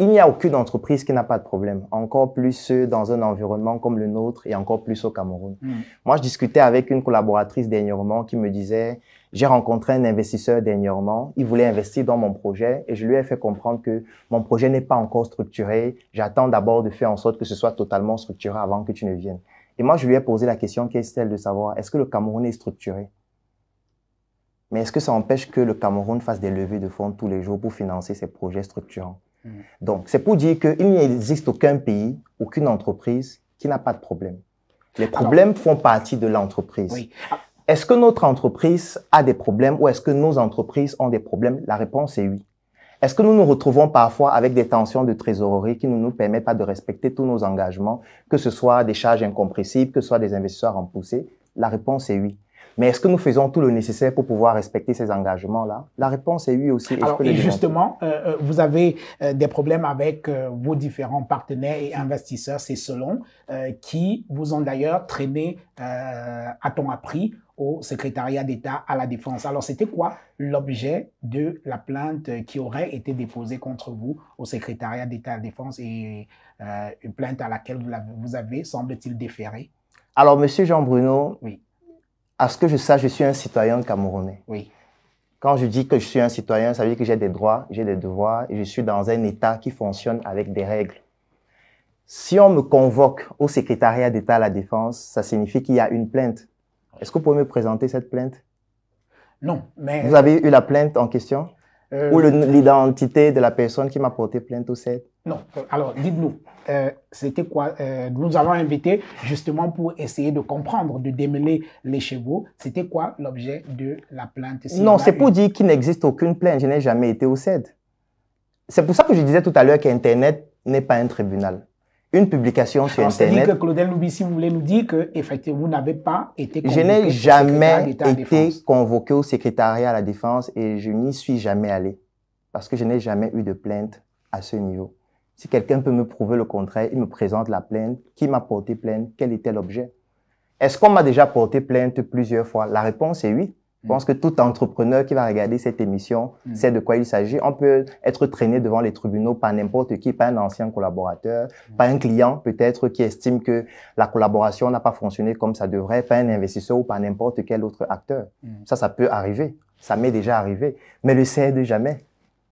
Il n'y a aucune entreprise qui n'a pas de problème, encore plus ceux dans un environnement comme le nôtre et encore plus au Cameroun. Hmm. Moi, je discutais avec une collaboratrice dernièrement qui me disait, j'ai rencontré un investisseur dernièrement, il voulait investir dans mon projet et je lui ai fait comprendre que mon projet n'est pas encore structuré, j'attends d'abord de faire en sorte que ce soit totalement structuré avant que tu ne viennes. Et moi, je lui ai posé la question qui est celle de savoir, est-ce que le Cameroun est structuré Mais est-ce que ça empêche que le Cameroun fasse des levées de fonds tous les jours pour financer ses projets structurants Mm. Donc, c'est pour dire qu'il n'existe aucun pays, aucune entreprise qui n'a pas de problème. Les problèmes font partie de l'entreprise. Ah. Est-ce que notre entreprise a des problèmes ou est-ce que nos entreprises ont des problèmes La réponse est oui. Est-ce que nous nous retrouvons parfois avec des tensions de trésorerie qui ne nous permettent pas de respecter tous nos engagements, que ce soit des charges incompressibles, que ce soit des investisseurs en poussée La réponse est oui. Mais est-ce que nous faisons tout le nécessaire pour pouvoir respecter ces engagements-là La réponse est oui aussi. Alors, justement, euh, euh, vous avez euh, des problèmes avec vos différents partenaires et investisseurs, c'est selon, qui vous ont d'ailleurs traîné à ton appris au secrétariat d'État à la Défense. Alors, c'était quoi l'objet de la plainte qui aurait été déposée contre vous au secrétariat d'État à la Défense et une plainte à laquelle vous, avez, vous avez semble-t-il, déféré Alors, Monsieur Jean-Bruno, oui à ce que je sache, je suis un citoyen camerounais. Oui. Quand je dis que je suis un citoyen, ça veut dire que j'ai des droits, j'ai des devoirs, et je suis dans un État qui fonctionne avec des règles. Si on me convoque au secrétariat d'État à la Défense, ça signifie qu'il y a une plainte. Est-ce que vous pouvez me présenter cette plainte Non, mais... Vous avez eu la plainte en question euh, Ou l'identité de la personne qui m'a porté plainte au CED Non. Alors, dites-nous, euh, c'était quoi euh, Nous avons invité justement pour essayer de comprendre, de démêler les chevaux. C'était quoi l'objet de la plainte Non, c'est pour dire qu'il n'existe aucune plainte. Je n'ai jamais été au CED. C'est pour ça que je disais tout à l'heure qu'Internet n'est pas un tribunal une publication sur Internet. cest que Claudel si nous dire que effectivement vous n'avez pas été convoqué. Je n'ai jamais été convoqué au secrétariat à la défense et je n'y suis jamais allé parce que je n'ai jamais eu de plainte à ce niveau. Si quelqu'un peut me prouver le contraire, il me présente la plainte, qui m'a porté plainte, quel était l'objet. Est-ce qu'on m'a déjà porté plainte plusieurs fois La réponse est oui. Je pense que tout entrepreneur qui va regarder cette émission mm. sait de quoi il s'agit. On peut être traîné devant les tribunaux par n'importe qui, par un ancien collaborateur, mm. par un client peut-être qui estime que la collaboration n'a pas fonctionné comme ça devrait, par un investisseur ou par n'importe quel autre acteur. Mm. Ça, ça peut arriver. Ça m'est déjà arrivé. Mais le de jamais.